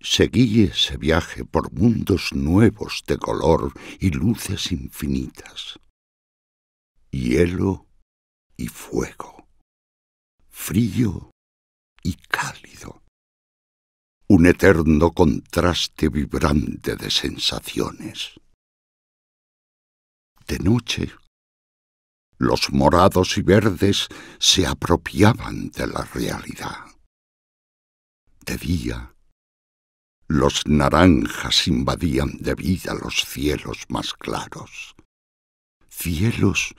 Seguí ese viaje por mundos nuevos de color y luces infinitas. Hielo y fuego. Frío y cálido. Un eterno contraste vibrante de sensaciones. De noche, los morados y verdes se apropiaban de la realidad. De día, los naranjas invadían de vida los cielos más claros, cielos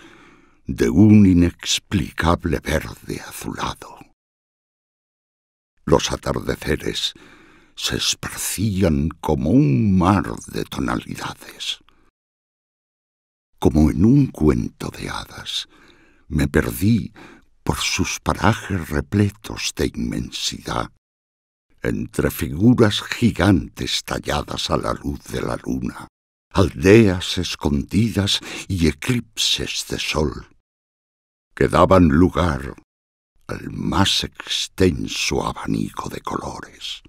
de un inexplicable verde azulado. Los atardeceres se esparcían como un mar de tonalidades. Como en un cuento de hadas, me perdí por sus parajes repletos de inmensidad entre figuras gigantes talladas a la luz de la luna, aldeas escondidas y eclipses de sol, que daban lugar al más extenso abanico de colores.